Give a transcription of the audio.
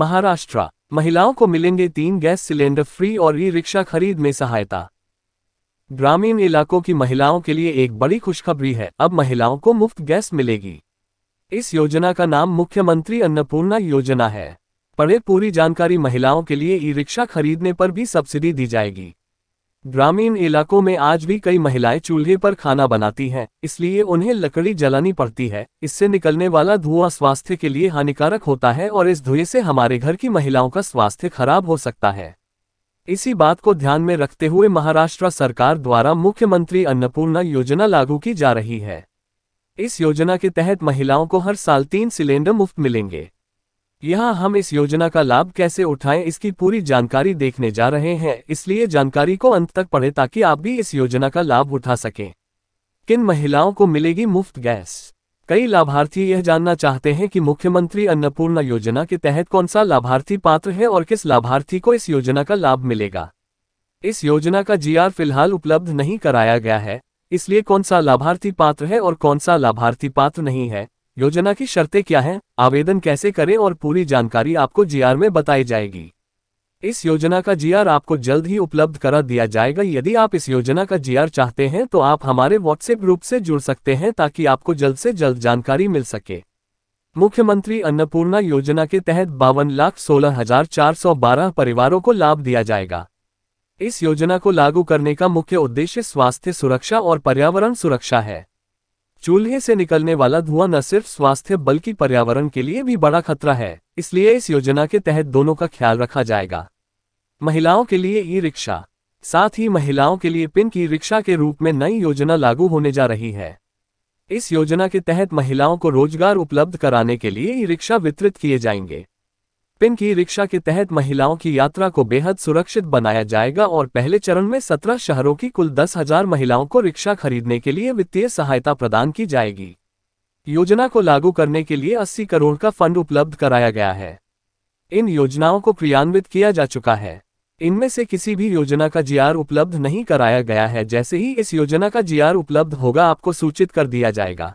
महाराष्ट्र महिलाओं को मिलेंगे तीन गैस सिलेंडर फ्री और ई रिक्शा खरीद में सहायता ग्रामीण इलाकों की महिलाओं के लिए एक बड़ी खुशखबरी है अब महिलाओं को मुफ्त गैस मिलेगी इस योजना का नाम मुख्यमंत्री अन्नपूर्णा योजना है पड़े पूरी जानकारी महिलाओं के लिए ई रिक्शा खरीदने पर भी सब्सिडी दी जाएगी ग्रामीण इलाकों में आज भी कई महिलाएं चूल्हे पर खाना बनाती हैं इसलिए उन्हें लकड़ी जलानी पड़ती है इससे निकलने वाला धुआं स्वास्थ्य के लिए हानिकारक होता है और इस धुएं से हमारे घर की महिलाओं का स्वास्थ्य खराब हो सकता है इसी बात को ध्यान में रखते हुए महाराष्ट्र सरकार द्वारा मुख्यमंत्री अन्नपूर्णा योजना लागू की जा रही है इस योजना के तहत महिलाओं को हर साल तीन सिलेंडर मुफ्त मिलेंगे यहाँ हम इस योजना का लाभ कैसे उठाएं इसकी पूरी जानकारी देखने जा रहे हैं इसलिए जानकारी को अंत तक पढ़ें ताकि आप भी इस योजना का लाभ उठा सकें किन महिलाओं को मिलेगी मुफ्त गैस कई लाभार्थी यह जानना चाहते हैं कि मुख्यमंत्री अन्नपूर्णा योजना के तहत कौन सा लाभार्थी पात्र है और किस लाभार्थी को इस योजना का लाभ मिलेगा इस योजना का जीआर फिलहाल उपलब्ध नहीं कराया गया है इसलिए कौन सा लाभार्थी पात्र है और कौन सा लाभार्थी पात्र नहीं है योजना की शर्तें क्या हैं आवेदन कैसे करें और पूरी जानकारी आपको जीआर में बताई जाएगी इस योजना का जीआर आपको जल्द ही उपलब्ध करा दिया जाएगा यदि आप इस योजना का जीआर चाहते हैं तो आप हमारे व्हाट्सएप ग्रुप से जुड़ सकते हैं ताकि आपको जल्द से जल्द जानकारी मिल सके मुख्यमंत्री अन्नपूर्णा योजना के तहत बावन लाख सोलह हजार चार सौ बारह परिवारों को लाभ दिया जाएगा इस योजना को लागू करने का मुख्य उद्देश्य स्वास्थ्य सुरक्षा और पर्यावरण सुरक्षा है चूल्हे से निकलने वाला धुआं न सिर्फ स्वास्थ्य बल्कि पर्यावरण के लिए भी बड़ा खतरा है इसलिए इस योजना के तहत दोनों का ख्याल रखा जाएगा महिलाओं के लिए ई रिक्शा साथ ही महिलाओं के लिए पिन की रिक्शा के रूप में नई योजना लागू होने जा रही है इस योजना के तहत महिलाओं को रोजगार उपलब्ध कराने के लिए ई रिक्शा वितरित किए जाएंगे पिन की रिक्शा के तहत महिलाओं की यात्रा को बेहद सुरक्षित बनाया जाएगा और पहले चरण में सत्रह शहरों की कुल दस हजार महिलाओं को रिक्शा खरीदने के लिए वित्तीय सहायता प्रदान की जाएगी योजना को लागू करने के लिए अस्सी करोड़ का फंड उपलब्ध कराया गया है इन योजनाओं को क्रियान्वित किया जा चुका है इनमें से किसी भी योजना का जीआर उपलब्ध नहीं कराया गया है जैसे ही इस योजना का जीआर उपलब्ध होगा आपको सूचित कर दिया जाएगा